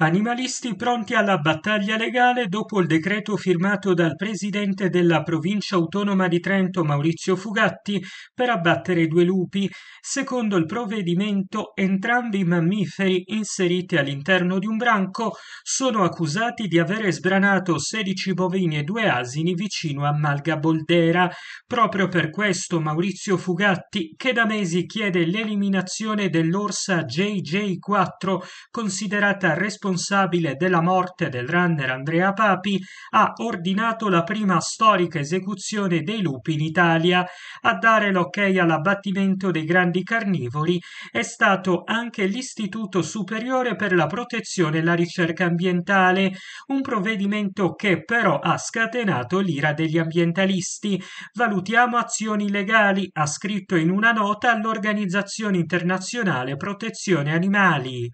Animalisti pronti alla battaglia legale dopo il decreto firmato dal presidente della provincia autonoma di Trento Maurizio Fugatti per abbattere due lupi. Secondo il provvedimento, entrambi i mammiferi inseriti all'interno di un branco sono accusati di avere sbranato 16 bovini e due asini vicino a Malga Boldera. Proprio per questo Maurizio Fugatti, che da mesi chiede l'eliminazione dell'orsa JJ4, considerata responsabile responsabile della morte del runner Andrea Papi, ha ordinato la prima storica esecuzione dei lupi in Italia. A dare l'ok all'abbattimento dei grandi carnivori è stato anche l'Istituto Superiore per la Protezione e la Ricerca Ambientale, un provvedimento che però ha scatenato l'ira degli ambientalisti. Valutiamo azioni legali, ha scritto in una nota all'Organizzazione Internazionale Protezione Animali.